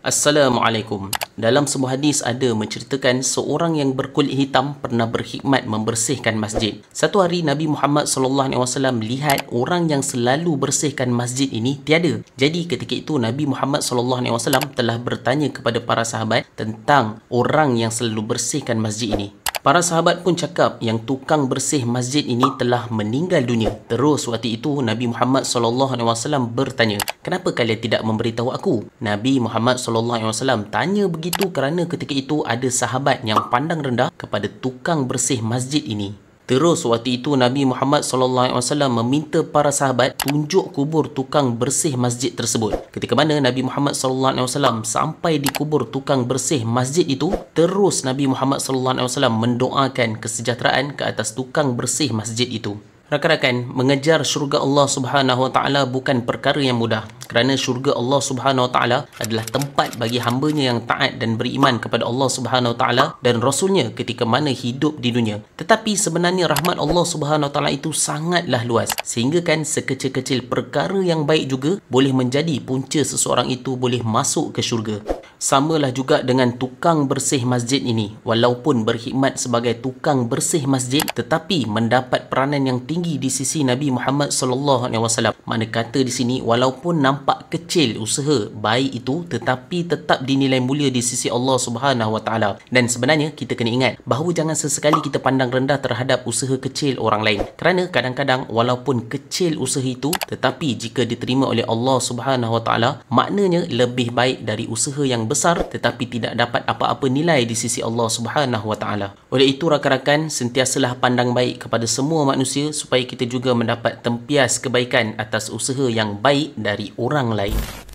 Assalamualaikum. Dalam sebuah hadis ada menceritakan seorang yang berkulit hitam pernah berkhidmat membersihkan masjid. Satu hari Nabi Muhammad SAW alaihi lihat orang yang selalu bersihkan masjid ini tiada. Jadi ketika itu Nabi Muhammad SAW telah bertanya kepada para sahabat tentang orang yang selalu bersihkan masjid ini. Para sahabat pun cakap yang tukang bersih masjid ini telah meninggal dunia. Terus waktu itu Nabi Muhammad SAW bertanya, Kenapa kalian tidak memberitahu aku? Nabi Muhammad SAW tanya begitu kerana ketika itu ada sahabat yang pandang rendah kepada tukang bersih masjid ini. Terus waktu itu Nabi Muhammad SAW meminta para sahabat tunjuk kubur tukang bersih masjid tersebut. Ketika mana Nabi Muhammad SAW sampai di kubur tukang bersih masjid itu, terus Nabi Muhammad SAW mendoakan kesejahteraan ke atas tukang bersih masjid itu. Rakan-rakan, mengejar syurga Allah Subhanahu Wa Taala bukan perkara yang mudah. Kerana syurga Allah Subhanahu Wa Taala adalah tempat bagi hambanya yang taat dan beriman kepada Allah Subhanahu Wa Taala dan Rasulnya ketika mana hidup di dunia. Tetapi sebenarnya rahmat Allah Subhanahu Wa Taala itu sangatlah luas. Sehingga kan sekecil-kecil perkara yang baik juga boleh menjadi punca seseorang itu boleh masuk ke syurga samalah juga dengan tukang bersih masjid ini walaupun berkhidmat sebagai tukang bersih masjid tetapi mendapat peranan yang tinggi di sisi Nabi Muhammad SAW. Mana kata di sini walaupun nampak kecil usaha baik itu tetapi tetap dinilai mulia di sisi Allah Subhanahu dan sebenarnya kita kena ingat bahawa jangan sesekali kita pandang rendah terhadap usaha kecil orang lain kerana kadang-kadang walaupun kecil usaha itu tetapi jika diterima oleh Allah Subhanahu maknanya lebih baik dari usaha yang besar tetapi tidak dapat apa-apa nilai di sisi Allah Subhanahu Wa Taala. Oleh itu rakan-rakan sentiasalah pandang baik kepada semua manusia supaya kita juga mendapat tempias kebaikan atas usaha yang baik dari orang lain.